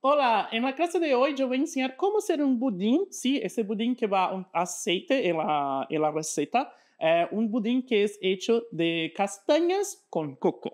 Olá, na classe de hoje eu vou ensinar como ser um budim. Sim, esse budim que vai aceite ela ela receita é eh, um budim que é feito de castanhas com coco.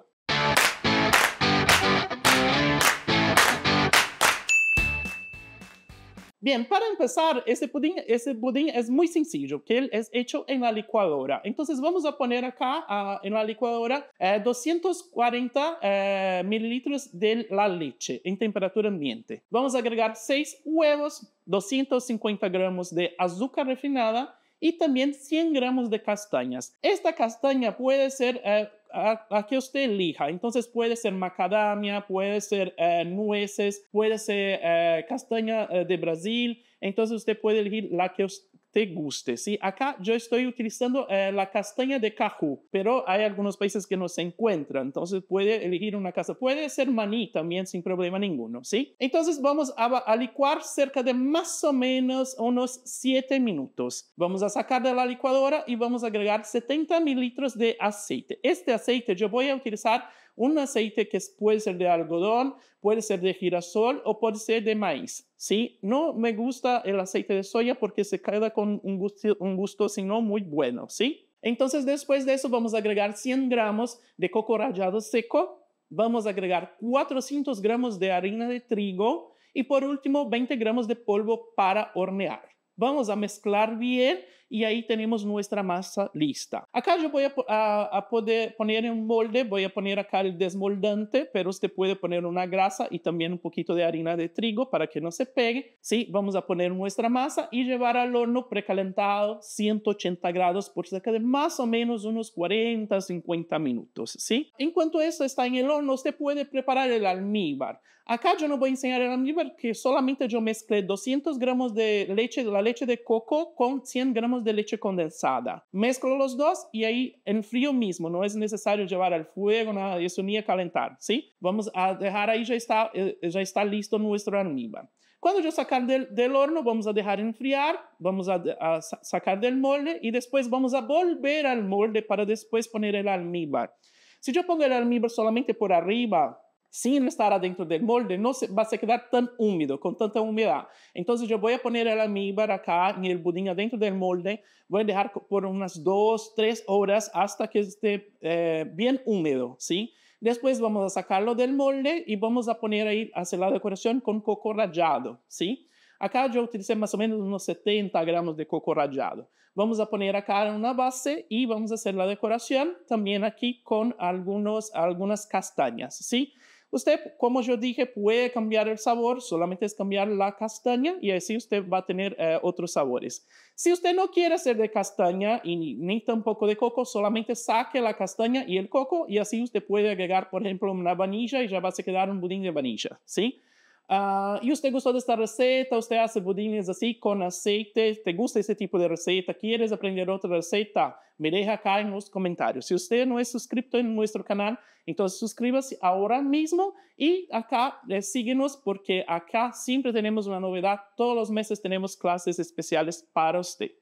Bien, para empezar, ese pudín, es muy sencillo, que él es hecho en la licuadora. Entonces vamos a poner acá ah, en la licuadora 240 eh, eh, mililitros de la leche en temperatura ambiente. Vamos a agregar 6 huevos, 250 gramos de azúcar refinada y también 100 gramos de castañas. Esta castaña puede ser... Eh, a, que usted elija. Entonces puede ser macadamia, puede ser eh, nueces, puede ser eh, castaña eh, de Brasil. Entonces usted puede elegir la que usted te guste. ¿sí? Acá yo estoy utilizando eh, la castaña de cajú, pero hay algunos países que no se encuentran, entonces puede elegir una casa. Puede ser maní también sin problema ninguno, ¿sí? Entonces vamos a, a licuar cerca de más o menos unos 7 minutos. Vamos a sacar de la licuadora y vamos a agregar 70 mililitros de aceite. Este aceite yo voy a utilizar un aceite que puede ser de algodón, puede ser de girasol o puede ser de maíz. ¿sí? No me gusta el aceite de soya porque se queda con un gusto, un gusto sino muy bueno, ¿sí? Entonces, después de eso, vamos a agregar 100 gramos de coco rallado seco, vamos a agregar 400 gramos de harina de trigo y por último, 20 gramos de polvo para hornear. Vamos a mezclar bien y ahí tenemos nuestra masa lista. Acá yo voy a, poder poner en un molde, voy a poner acá el desmoldante, pero usted puede poner una grasa y también un poquito de harina de trigo para que no se pegue. Sí, vamos a poner nuestra masa y llevar al horno precalentado 180 grados por cerca de más o menos unos 40, 50 minutos, ¿sí? En cuanto esto está en el horno, usted puede preparar el almíbar. Acá yo no voy a enseñar el almíbar, que solamente yo mezclé 200 gramos de leche, de la leche de coco con 100 gramos de leche condensada. Mezclo los dos y ahí en frío mismo, no es necesario llevar al fuego, nada de eso, ni a calentar, ¿sí? Vamos a dejar ahí, ya está, eh, eh, ya está listo nuestro almíbar. Cuando yo sacar del, horno, vamos a dejar enfriar, vamos a, a, sacar del molde y después vamos a volver al molde para después poner el almíbar. Si yo pongo el almíbar solamente por arriba, sin estar adentro del molde, no se, va a quedar tan húmedo, con tanta humedad. Entonces yo voy a poner el almíbar acá en el budín adentro del molde, voy a dejar por unas dos, tres horas hasta que esté eh, bien húmedo, ¿sí? Después vamos a sacarlo del molde y vamos a poner ahí hacer la decoración con coco rallado, ¿sí? Acá yo utilicé más o menos unos 70 gramos de coco rallado. Vamos a poner acá en una base y vamos a hacer la decoración también aquí con algunos, algunas castañas, ¿sí? sí Usted, como yo dije, puede cambiar el sabor, solamente es cambiar la castaña y así usted va a tener eh, otros sabores. Si usted no quiere hacer de castaña ni, tampoco de coco, solamente saque la castaña y el coco y así usted puede agregar, por ejemplo, una vanilla y ya va a quedar un budín de vanilla, ¿sí? Ah, y usted gustó de esta receta, usted hace budines así con aceite, te gusta ese tipo de receta, quieres aprender otra receta, me deja acá en los comentarios. Si usted no es suscrito en nuestro canal, entonces suscríbase ahora mismo y acá eh, síguenos porque acá siempre tenemos una novedad, todos los meses tenemos clases especiales para usted.